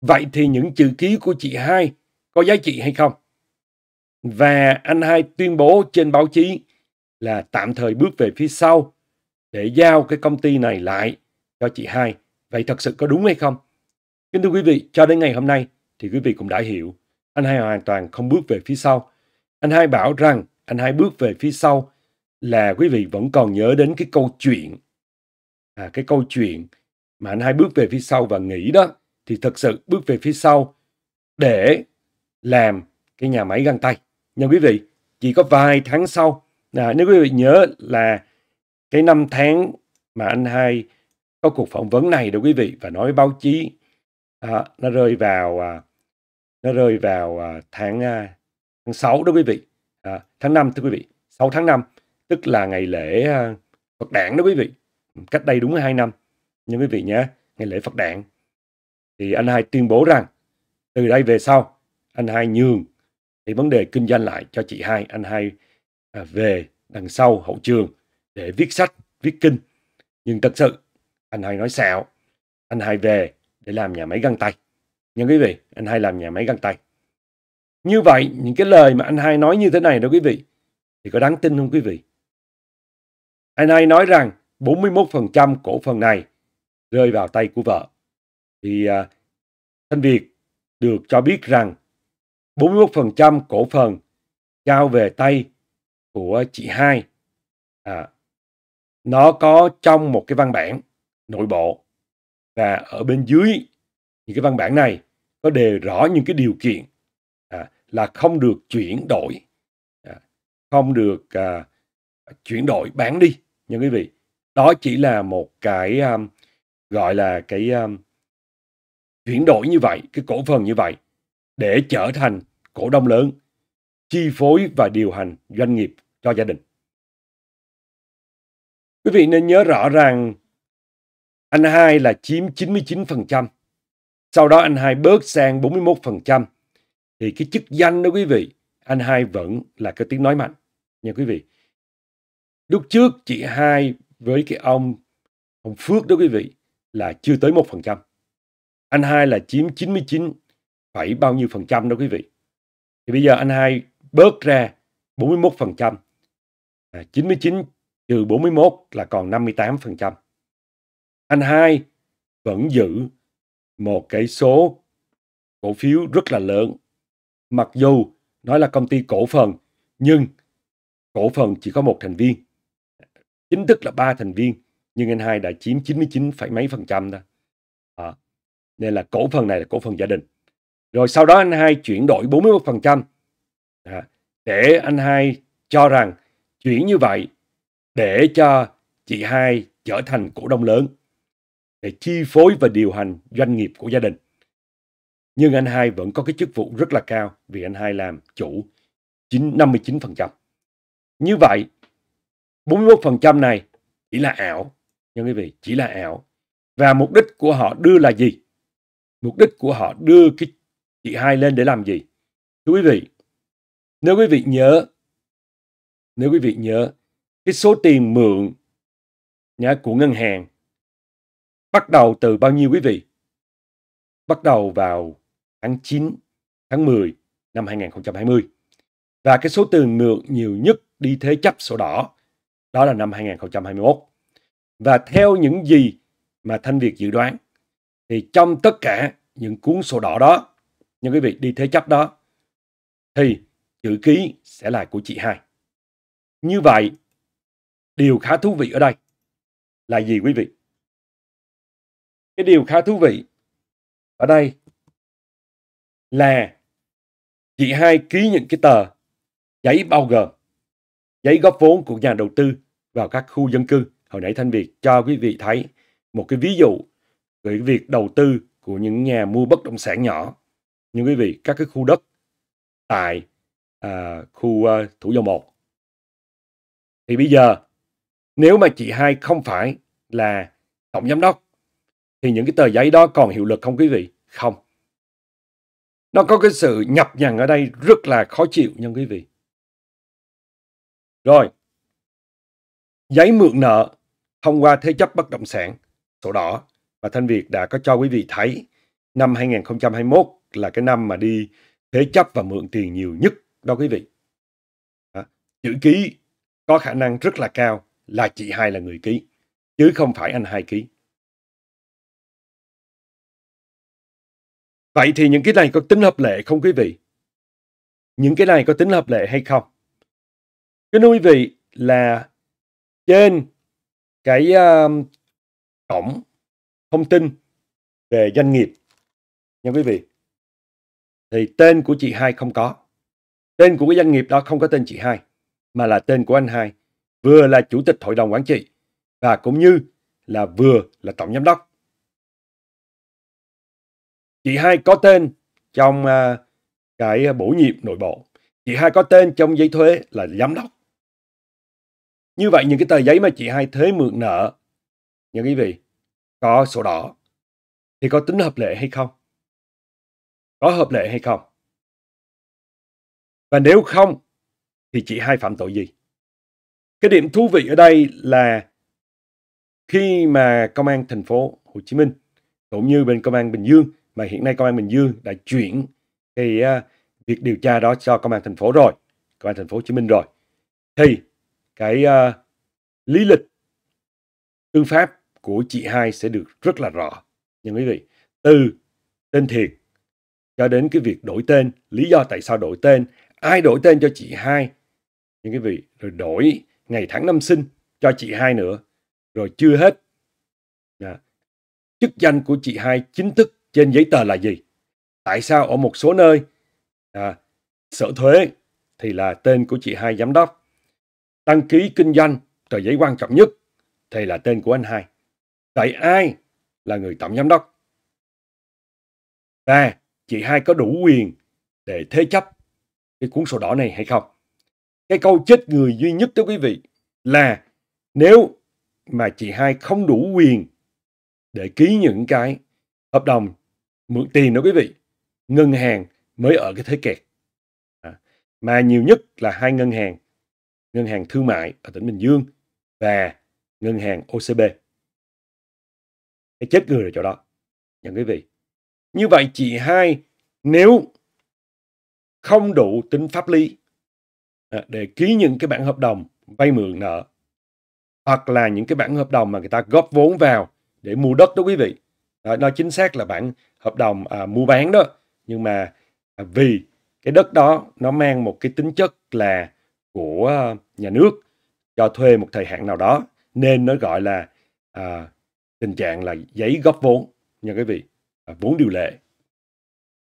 Vậy thì những chữ ký của chị hai có giá trị hay không? Và anh hai tuyên bố trên báo chí là tạm thời bước về phía sau để giao cái công ty này lại cho chị hai. Vậy thật sự có đúng hay không? Kính thưa quý vị, cho đến ngày hôm nay thì quý vị cũng đã hiểu anh hai hoàn toàn không bước về phía sau. Anh hai bảo rằng anh hai bước về phía sau là quý vị vẫn còn nhớ đến cái câu chuyện à, cái câu chuyện mà anh hai bước về phía sau và nghĩ đó thì thật sự bước về phía sau để làm cái nhà máy găng tay. nhưng quý vị, chỉ có vài tháng sau, à, nếu quý vị nhớ là cái năm tháng mà anh hai có cuộc phỏng vấn này đó quý vị và nói với báo chí à, nó rơi vào à, nó rơi vào à, tháng à, tháng 6 đó quý vị. À, tháng 5 thưa quý vị, 6 tháng 5 tức là ngày lễ à, Phật đản đó quý vị, cách đây đúng 2 năm nha quý vị nhé, ngày lễ Phật đản. Thì anh hai tuyên bố rằng từ đây về sau anh hai nhường thì vấn đề kinh doanh lại cho chị hai, anh hai à, về đằng sau hậu trường để viết sách, viết kinh. Nhưng thật sự anh hai nói xạo, anh hai về để làm nhà máy găng tay. Nha quý vị, anh hai làm nhà máy găng tay. Như vậy, những cái lời mà anh hai nói như thế này đó quý vị, thì có đáng tin không quý vị? Anh hai nói rằng 41% cổ phần này rơi vào tay của vợ. Thì à, Thanh Việt được cho biết rằng 41% cổ phần trao về tay của chị hai. À, nó có trong một cái văn bản nội bộ và ở bên dưới những cái văn bản này có đề rõ những cái điều kiện à, là không được chuyển đổi à, không được à, chuyển đổi bán đi nha quý vị đó chỉ là một cái um, gọi là cái um, chuyển đổi như vậy, cái cổ phần như vậy để trở thành cổ đông lớn chi phối và điều hành doanh nghiệp cho gia đình. Quý vị nên nhớ rõ rằng anh hai là chiếm 99%, sau đó anh hai bớt sang 41%. Thì cái chức danh đó quý vị, anh hai vẫn là cái tiếng nói mạnh nha quý vị. Lúc trước chị hai với cái ông ông Phước đó quý vị là chưa tới 1%. Anh hai là chiếm 99, phải bao nhiêu phần trăm đó quý vị. Thì bây giờ anh hai bớt ra 41%. À, 99 trừ 41 là còn 58%. Anh hai vẫn giữ một cái số cổ phiếu rất là lớn. Mặc dù nói là công ty cổ phần, nhưng cổ phần chỉ có một thành viên. Chính thức là ba thành viên nhưng anh hai đã chiếm 99, mấy phần trăm đó. À, nên là cổ phần này là cổ phần gia đình. Rồi sau đó anh hai chuyển đổi 41% à, để anh hai cho rằng chuyển như vậy để cho chị hai trở thành cổ đông lớn để chi phối và điều hành doanh nghiệp của gia đình. Nhưng anh hai vẫn có cái chức vụ rất là cao vì anh hai làm chủ 9, 59%. Như vậy, 41% này chỉ là ảo nhưng quý vị chỉ là ảo và mục đích của họ đưa là gì mục đích của họ đưa cái chị hai lên để làm gì thưa quý vị nếu quý vị nhớ nếu quý vị nhớ cái số tiền mượn nhà của ngân hàng bắt đầu từ bao nhiêu quý vị bắt đầu vào tháng 9 tháng 10 năm 2020 và cái số tiền mượn nhiều nhất đi thế chấp sổ đỏ đó là năm 2021 và theo những gì mà Thanh Việt dự đoán. Thì trong tất cả những cuốn sổ đỏ đó, những quý vị đi thế chấp đó, thì chữ ký sẽ là của chị hai. Như vậy, điều khá thú vị ở đây là gì quý vị? Cái điều khá thú vị ở đây là chị hai ký những cái tờ giấy bao gồm giấy góp vốn của nhà đầu tư vào các khu dân cư hồi nãy Thanh Việt cho quý vị thấy một cái ví dụ về việc đầu tư của những nhà mua bất động sản nhỏ. Nhưng quý vị, các cái khu đất tại à, khu uh, Thủ Dầu Một. Thì bây giờ, nếu mà chị hai không phải là tổng giám đốc, thì những cái tờ giấy đó còn hiệu lực không quý vị? Không. Nó có cái sự nhập nhằn ở đây rất là khó chịu nha quý vị. Rồi, giấy mượn nợ thông qua thế chấp bất động sản, sổ đỏ và Thanh Việt đã có cho quý vị thấy năm 2021 là cái năm mà đi thế chấp và mượn tiền nhiều nhất đó quý vị. À, chữ ký có khả năng rất là cao là chị hai là người ký, chứ không phải anh hai ký. Vậy thì những cái này có tính hợp lệ không quý vị? Những cái này có tính hợp lệ hay không? Cái quý vị là trên cái uh, cổng thông tin về doanh nghiệp nha quý vị thì tên của chị hai không có tên của cái doanh nghiệp đó không có tên chị hai mà là tên của anh hai vừa là chủ tịch hội đồng quản trị và cũng như là vừa là tổng giám đốc chị hai có tên trong uh, cái à, bổ nhiệm nội bộ chị hai có tên trong giấy thuế là giám đốc như vậy những cái tờ giấy mà chị hai thế mượn nợ, những quý vị, có sổ đỏ, thì có tính hợp lệ hay không? Có hợp lệ hay không? Và nếu không, thì chị hai phạm tội gì? Cái điểm thú vị ở đây là khi mà công an thành phố Hồ Chí Minh cũng như bên công an Bình Dương mà hiện nay công an Bình Dương đã chuyển thì uh, à, việc điều tra đó cho công an thành phố rồi, công an thành phố Hồ Chí Minh rồi. Thì cái uh, lý lịch tư pháp của chị hai sẽ được rất là rõ nhưng quý vị từ tên thiệt cho đến cái việc đổi tên lý do tại sao đổi tên ai đổi tên cho chị hai nha quý vị rồi đổi ngày tháng năm sinh cho chị hai nữa rồi chưa hết à, chức danh của chị hai chính thức trên giấy tờ là gì tại sao ở một số nơi à, sở thuế thì là tên của chị hai giám đốc Đăng ký kinh doanh, tờ giấy quan trọng nhất, thì là tên của anh hai. tại ai là người tổng giám đốc? Và chị hai có đủ quyền để thế chấp cái cuốn sổ đỏ này hay không? Cái câu chết người duy nhất tới quý vị là nếu mà chị hai không đủ quyền để ký những cái hợp đồng mượn tiền đó quý vị, ngân hàng mới ở cái thế kẹt. À, mà nhiều nhất là hai ngân hàng Ngân hàng Thương mại ở tỉnh Bình Dương và Ngân hàng OCB. Cái chết người rồi chỗ đó. Nhận quý vị. Như vậy chị hai nếu không đủ tính pháp lý à, để ký những cái bản hợp đồng vay mượn nợ hoặc là những cái bản hợp đồng mà người ta góp vốn vào để mua đất đó quý vị đó, nó chính xác là bản hợp đồng à, mua bán đó nhưng mà à, vì cái đất đó nó mang một cái tính chất là của à, nhà nước cho thuê một thời hạn nào đó nên nó gọi là à, tình trạng là giấy góp vốn nha quý vị à, vốn điều lệ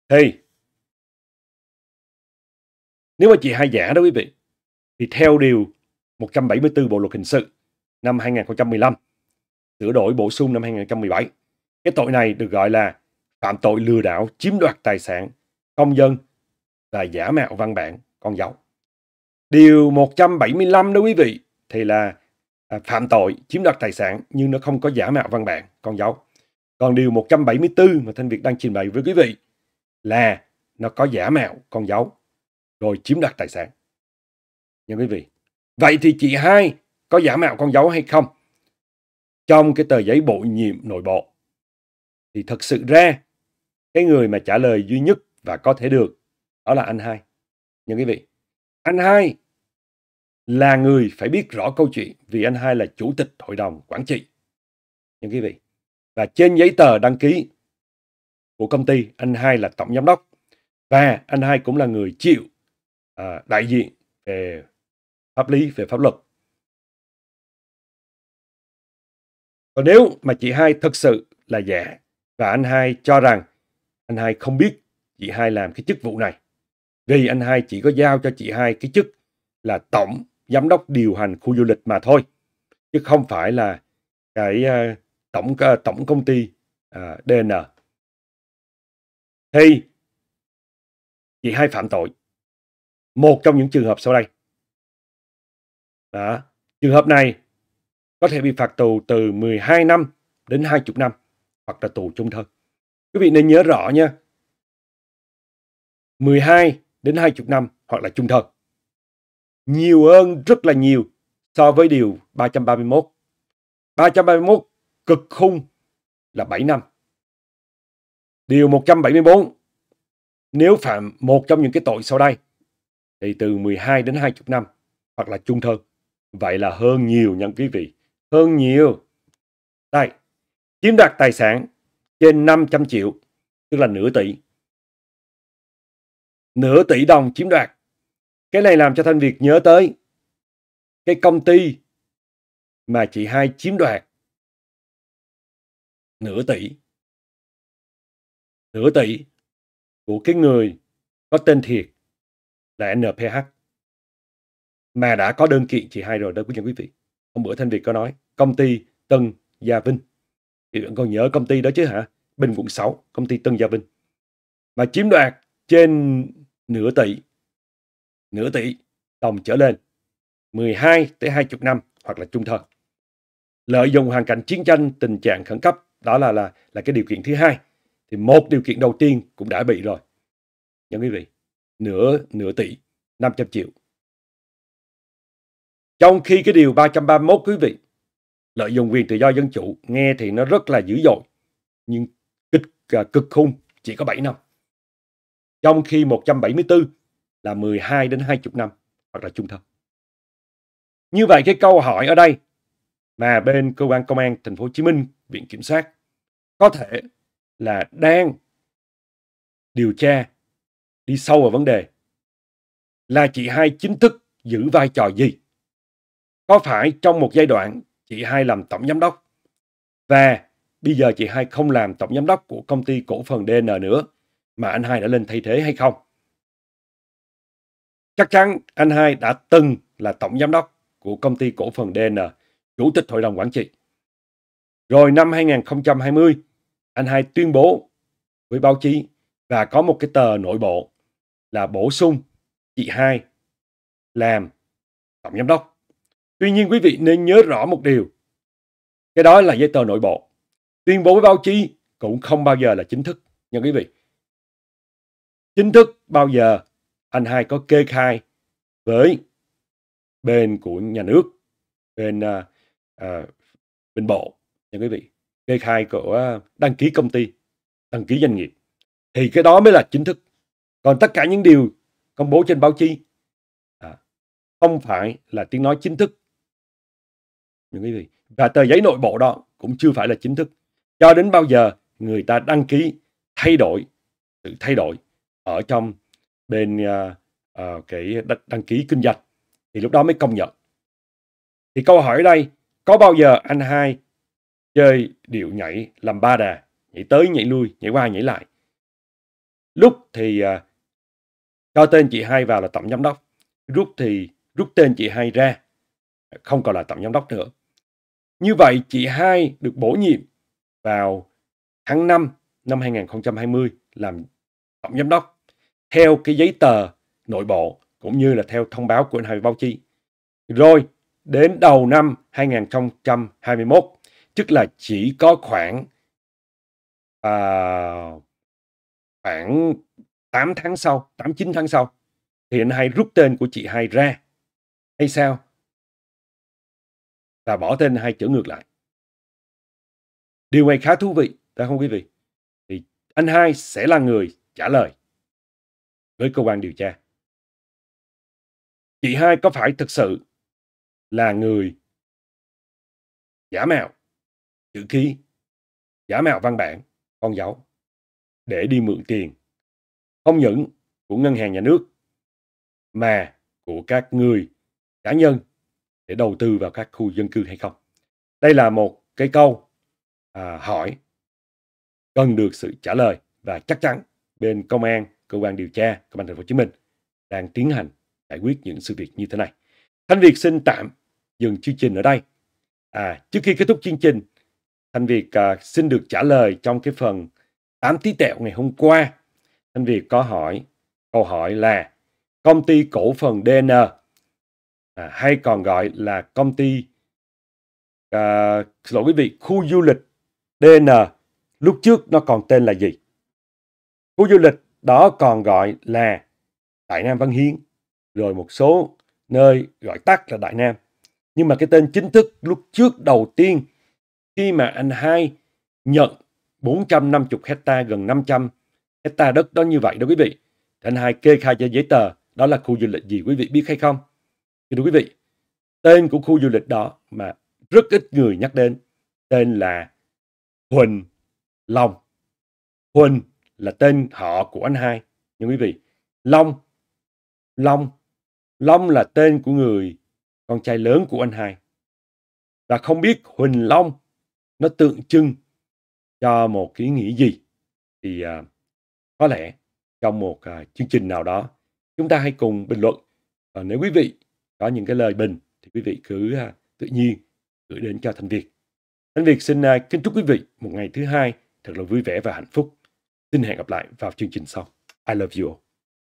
thì nếu mà chị hai giả đó quý vị thì theo điều 174 Bộ luật hình sự năm 2015 sửa đổi bổ sung năm 2017 cái tội này được gọi là phạm tội lừa đảo chiếm đoạt tài sản công dân và giả mạo văn bản con dấu Điều 175 đó quý vị thì là à, phạm tội chiếm đoạt tài sản nhưng nó không có giả mạo văn bản con dấu. Còn điều 174 mà Thanh Việt đang trình bày với quý vị là nó có giả mạo con dấu rồi chiếm đoạt tài sản. Nhưng quý vị. Vậy thì chị hai có giả mạo con dấu hay không? Trong cái tờ giấy bổ nhiệm nội bộ thì thật sự ra cái người mà trả lời duy nhất và có thể được đó là anh hai. Nhưng quý vị. Anh hai là người phải biết rõ câu chuyện vì anh hai là chủ tịch hội đồng quản trị. Nhưng quý vị, và trên giấy tờ đăng ký của công ty, anh hai là tổng giám đốc và anh hai cũng là người chịu à, đại diện về pháp lý, về pháp luật. Còn nếu mà chị hai thật sự là giả và anh hai cho rằng anh hai không biết chị hai làm cái chức vụ này vì anh hai chỉ có giao cho chị hai cái chức là tổng giám đốc điều hành khu du lịch mà thôi chứ không phải là cái uh, tổng uh, tổng công ty uh, ờ, DN thì chị hai phạm tội một trong những trường hợp sau đây Đó. trường hợp này có thể bị phạt tù từ 12 năm đến 20 năm hoặc là tù chung thân quý vị nên nhớ rõ nha 12 đến 20 năm hoặc là chung thân nhiều hơn rất là nhiều so với điều 331. 331 cực khung là 7 năm. Điều 174 nếu phạm một trong những cái tội sau đây thì từ 12 đến 20 năm hoặc là chung thân. Vậy là hơn nhiều nha quý vị. Hơn nhiều. Đây, chiếm đoạt tài sản trên 500 triệu, tức là nửa tỷ. Nửa tỷ đồng chiếm đoạt cái này làm cho Thanh Việt nhớ tới cái công ty mà chị hai chiếm đoạt nửa tỷ. Nửa tỷ của cái người có tên thiệt là NPH mà đã có đơn kiện chị hai rồi đó quý vị. Hôm bữa Thanh Việt có nói công ty Tân Gia Vinh. Thì vẫn còn nhớ công ty đó chứ hả? Bình quận 6, công ty Tân Gia Vinh. Mà chiếm đoạt trên nửa tỷ nửa tỷ đồng trở lên 12 tới 20 năm hoặc là trung thân. Lợi dụng hoàn cảnh chiến tranh, tình trạng khẩn cấp đó là là là cái điều kiện thứ hai. Thì một điều kiện đầu tiên cũng đã bị rồi. Nha quý vị, nửa nửa tỷ 500 triệu. Trong khi cái điều 331 quý vị lợi dụng quyền tự do dân chủ nghe thì nó rất là dữ dội nhưng kịch cực, à, cực khung chỉ có 7 năm. Trong khi 174 là 12 đến 20 năm hoặc là chung thân. Như vậy cái câu hỏi ở đây mà bên cơ quan công an thành phố Hồ Chí Minh, viện kiểm sát có thể là đang điều tra đi sâu vào vấn đề là chị hai chính thức giữ vai trò gì? Có phải trong một giai đoạn chị hai làm tổng giám đốc và bây giờ chị hai không làm tổng giám đốc của công ty cổ phần DN nữa mà anh hai đã lên thay thế hay không? Chắc chắn anh hai đã từng là tổng giám đốc của công ty cổ phần DN, chủ tịch hội đồng quản trị. Rồi năm 2020, anh hai tuyên bố với báo chí và có một cái tờ nội bộ là bổ sung chị hai làm tổng giám đốc. Tuy nhiên quý vị nên nhớ rõ một điều. Cái đó là giấy tờ nội bộ. Tuyên bố với báo chí cũng không bao giờ là chính thức nha quý vị. Chính thức bao giờ anh hai có kê khai với bên của nhà nước bên à, à, bên bộ nha quý vị kê khai của đăng ký công ty đăng ký doanh nghiệp thì cái đó mới là chính thức còn tất cả những điều công bố trên báo chí à, không phải là tiếng nói chính thức những quý vị và tờ giấy nội bộ đó cũng chưa phải là chính thức cho đến bao giờ người ta đăng ký thay đổi sự thay đổi ở trong bên uh, uh, cái đăng, đăng ký kinh doanh thì lúc đó mới công nhận thì câu hỏi đây có bao giờ anh hai chơi điệu nhảy làm ba đà nhảy tới nhảy lui nhảy qua nhảy lại lúc thì uh, cho tên chị hai vào là tổng giám đốc rút thì rút tên chị hai ra không còn là tổng giám đốc nữa như vậy chị hai được bổ nhiệm vào tháng 5 năm 2020 làm tổng giám đốc theo cái giấy tờ nội bộ cũng như là theo thông báo của anh hai báo chí. Rồi, đến đầu năm 2021, tức là chỉ có khoảng à, khoảng 8 tháng sau, 8 9 tháng sau thì anh hai rút tên của chị hai ra hay sao? Và bỏ tên hai chữ ngược lại. Điều này khá thú vị, ta không quý vị. Thì anh hai sẽ là người trả lời với cơ quan điều tra. Chị hai có phải thực sự là người giả mạo, chữ ký, giả mạo văn bản, con dấu để đi mượn tiền không những của ngân hàng nhà nước mà của các người cá nhân để đầu tư vào các khu dân cư hay không? Đây là một cái câu à, hỏi cần được sự trả lời và chắc chắn bên công an cơ quan điều tra công an thành phố Hồ Chí Minh đang tiến hành giải quyết những sự việc như thế này. Thanh Việt xin tạm dừng chương trình ở đây. À, trước khi kết thúc chương trình, Thanh Việt à, xin được trả lời trong cái phần 8 tí tẹo ngày hôm qua. Thanh Việt có hỏi câu hỏi là công ty cổ phần DN à, hay còn gọi là công ty à, xin lỗi quý vị khu du lịch DN lúc trước nó còn tên là gì? Khu du lịch đó còn gọi là Đại Nam Văn Hiến, rồi một số nơi gọi tắt là Đại Nam. Nhưng mà cái tên chính thức lúc trước đầu tiên khi mà anh hai nhận 450 hecta gần 500 hecta đất đó như vậy đó quý vị. anh hai kê khai cho giấy tờ đó là khu du lịch gì quý vị biết hay không? Thì thưa quý vị, tên của khu du lịch đó mà rất ít người nhắc đến tên là Huỳnh Long. Huỳnh là tên họ của anh hai nhưng quý vị long long long là tên của người con trai lớn của anh hai và không biết huỳnh long nó tượng trưng cho một cái nghĩa gì thì à, có lẽ trong một à, chương trình nào đó chúng ta hãy cùng bình luận và nếu quý vị có những cái lời bình thì quý vị cứ à, tự nhiên gửi đến cho thanh việt thanh việt xin à, kính chúc quý vị một ngày thứ hai thật là vui vẻ và hạnh phúc Xin hẹn gặp lại vào chương trình sau. I love you all.